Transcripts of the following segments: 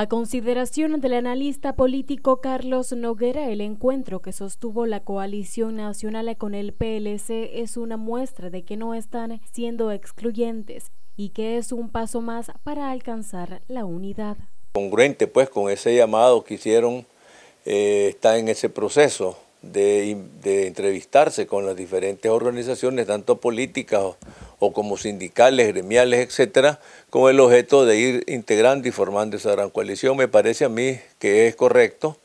A consideración del analista político Carlos Noguera, el encuentro que sostuvo la coalición nacional con el PLC es una muestra de que no están siendo excluyentes y que es un paso más para alcanzar la unidad. Congruente pues con ese llamado que hicieron, eh, está en ese proceso de, de entrevistarse con las diferentes organizaciones, tanto políticas o como sindicales, gremiales, etcétera, con el objeto de ir integrando y formando esa gran coalición. Me parece a mí que es correcto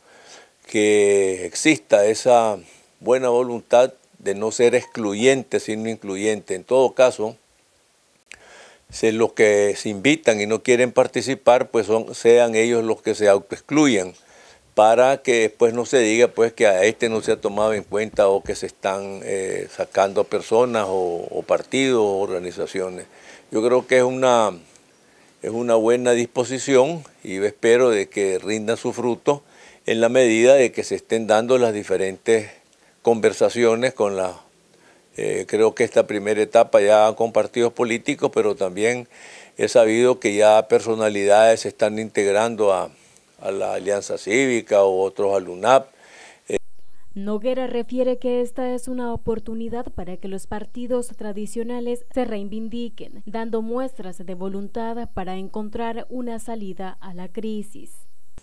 que exista esa buena voluntad de no ser excluyente, sino incluyente. En todo caso, si los que se invitan y no quieren participar, pues son, sean ellos los que se autoexcluyan para que después no se diga pues que a este no se ha tomado en cuenta o que se están eh, sacando personas o, partidos o organizaciones. Yo creo que es una, es una buena disposición y espero de que rinda su fruto en la medida de que se estén dando las diferentes conversaciones con la eh, creo que esta primera etapa ya con partidos políticos, pero también he sabido que ya personalidades se están integrando a, a la Alianza Cívica o otros al UNAP. Noguera refiere que esta es una oportunidad para que los partidos tradicionales se reivindiquen, dando muestras de voluntad para encontrar una salida a la crisis.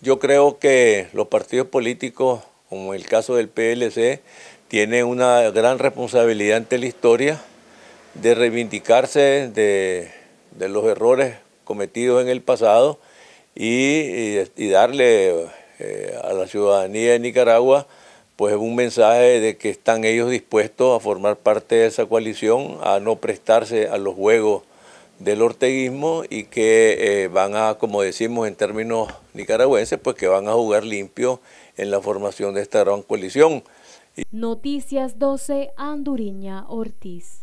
Yo creo que los partidos políticos, como el caso del PLC, tienen una gran responsabilidad ante la historia de reivindicarse de los errores cometidos en el pasado y, darle eh, a la ciudadanía de Nicaragua pues un mensaje de que están ellos dispuestos a formar parte de esa coalición, a no prestarse a los juegos del orteguismo y que eh, van a, como decimos en términos nicaragüenses, pues que van a jugar limpio en la formación de esta gran coalición. Noticias 12, Anduriña Ortiz.